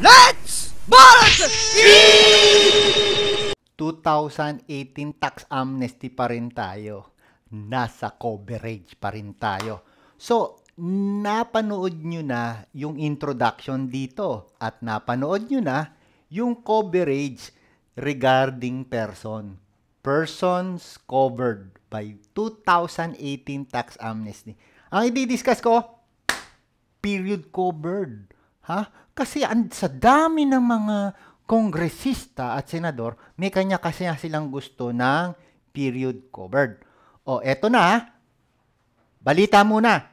Let's Barack! 2018 tax amnesty pa rin tayo. Nasa coverage pa rin tayo. So, napanood nyo na yung introduction dito at napanood nyo na yung coverage regarding person. Persons covered by 2018 tax amnesty. Ang i-discuss ko, period covered Ha? Kasi and, sa dami ng mga kongresista at senador, may kanya kasi silang gusto ng period covered. O, eto na. Balita muna.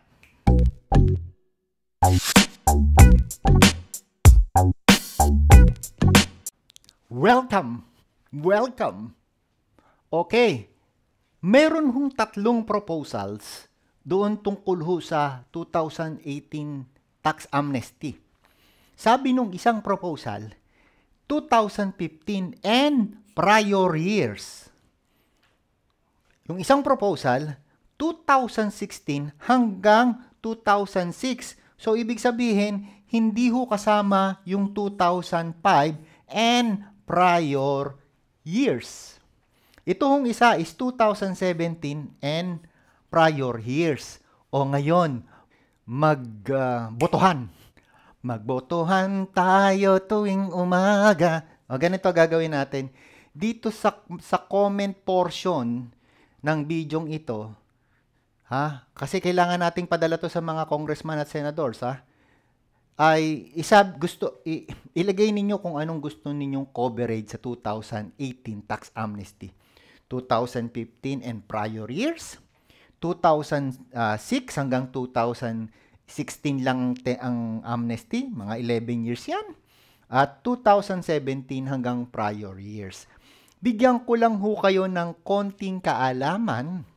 Welcome. Welcome. Okay. Meron hong tatlong proposals doon tungkol ho sa 2018 tax amnesty. Sabi nung isang proposal, 2015 and prior years. Yung isang proposal, 2016 hanggang 2006. So, ibig sabihin, hindi ho kasama yung 2005 and prior years. Ito hong isa is 2017 and prior years. O ngayon, magbotohan. Uh, botohan. Magbotohan tayo tuwing umaga. O ganito gagawin natin. Dito sa, sa comment portion ng bidyong ito, ha? Kasi kailangan nating padala to sa mga congressman at senators, ha? Ay isab gusto i, ilagay ninyo kung anong gusto ninyong coverage sa 2018 tax amnesty. 2015 and prior years, 2006 ah, hanggang 2000 16 lang te ang amnesty, mga 11 years yan. At 2017 hanggang prior years. Bigyan ko lang ho kayo ng konting kaalaman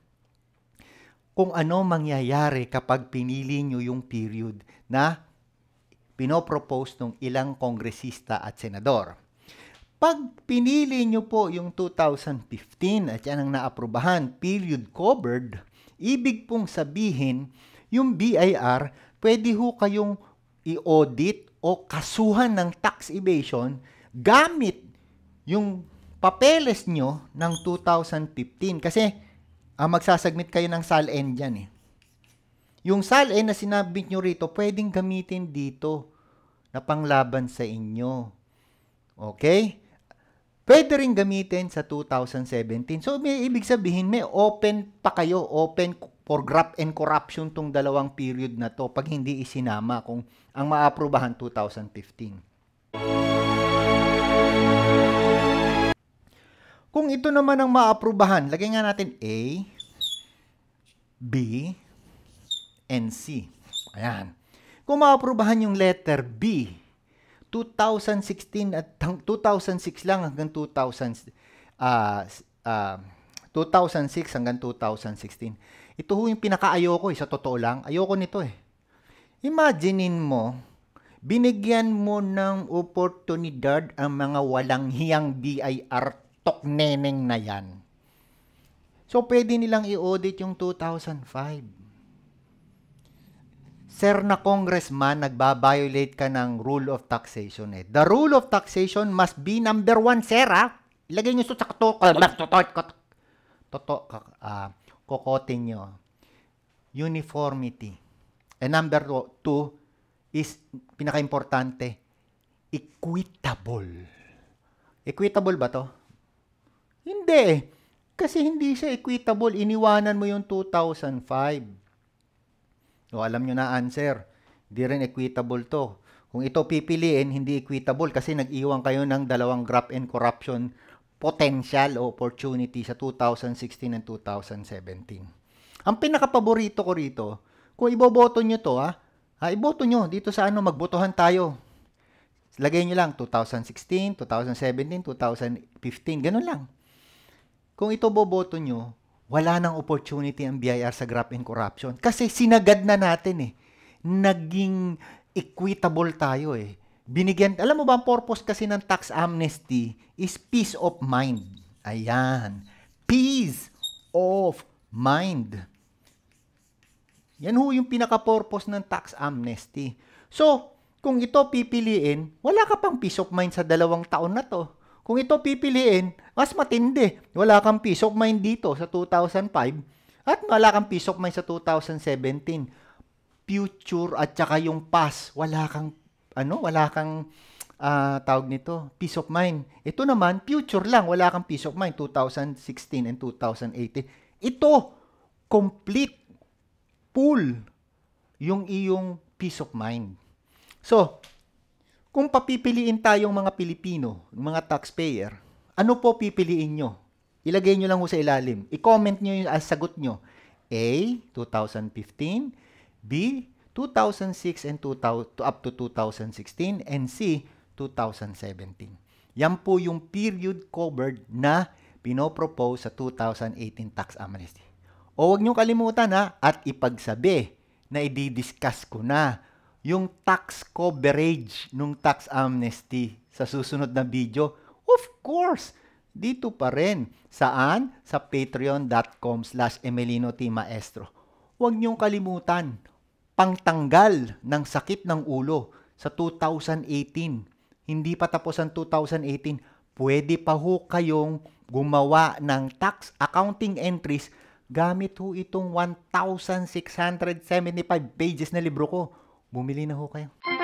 kung ano mangyayari kapag pinili nyo yung period na pinopropose ng ilang kongresista at senador. Pag pinili nyo po yung 2015 at yan ang naaprubahan, period covered, ibig pong sabihin yung BIR, pwede ho kayong i-audit o kasuhan ng tax evasion gamit yung papeles nyo ng 2015. Kasi ah, magsasagmit kayo ng SALN dyan eh. Yung SALN na sinabi nyo rito, pwedeng gamitin dito na panglaban sa inyo. Okay? Pwede rin gamitin sa 2017. So, may ibig sabihin, may open pa kayo, open for graft and corruption tong dalawang period na to pag hindi isinama kung ang maaprubahan 2015. Kung ito naman ang maaprubahan, lagay nga natin A, B, and C. Ayan. Kung maaprubahan yung letter B, 2016 at 2006 lang hanggang 2000 uh, uh, 2006 hanggang 2016 ito ho yung pinakaayoko eh, sa totoo lang. Ayoko nito eh. Imaginin mo, binigyan mo ng oportunidad ang mga walang hiyang BIR tok neneng na yan. So, pwede nilang i-audit yung 2005 sir na congressman, nagba-violate ka ng rule of taxation eh. The rule of taxation must be number one, sir, ha? Ah. Ilagay nyo sa kato, totoo, uh, kokote nyo. Uniformity. And number two is, pinaka-importante, equitable. Equitable ba to? Hindi. Kasi hindi siya equitable. Iniwanan mo yung 2005. O, alam nyo na answer. Hindi rin equitable to. Kung ito pipiliin, hindi equitable kasi nag-iwan kayo ng dalawang graph and corruption potential o opportunity sa 2016 and 2017. Ang pinakapaborito ko rito, kung iboboto nyo to, ha, ha iboto nyo dito sa ano, magbotohan tayo. Lagay nyo lang 2016, 2017, 2015, ganun lang. Kung ito boboto nyo, wala nang opportunity ang BIR sa graft and corruption. Kasi sinagad na natin eh. Naging equitable tayo eh binigyan, alam mo ba ang purpose kasi ng tax amnesty is peace of mind. Ayan. Peace of mind. Yan ho yung pinaka-purpose ng tax amnesty. So, kung ito pipiliin, wala ka pang peace of mind sa dalawang taon na to. Kung ito pipiliin, mas matindi. Wala kang peace of mind dito sa 2005 at wala kang peace of mind sa 2017. Future at saka yung past, wala kang ano, wala kang uh, tawag nito, peace of mind. Ito naman, future lang, wala kang peace of mind, 2016 and 2018. Ito, complete, pool yung iyong peace of mind. So, kung papipiliin tayong mga Pilipino, mga taxpayer, ano po pipiliin nyo? Ilagay nyo lang ho sa ilalim. I-comment nyo yung uh, ah, sagot nyo. A, 2015. B, 2006 and 2000, to up to 2016 and C 2017. Yan po yung period covered na pinopropose sa 2018 tax amnesty. O wag niyo kalimutan ha, at ipagsabi na i-discuss ko na yung tax coverage ng tax amnesty sa susunod na video. Of course, dito pa rin. Saan? Sa patreon.com slash Emelino T. Huwag niyong kalimutan pangtanggal ng sakit ng ulo sa 2018. Hindi pa tapos ang 2018, pwede pa ho kayong gumawa ng tax accounting entries gamit ho itong 1,675 pages na libro ko. Bumili na ho kayo.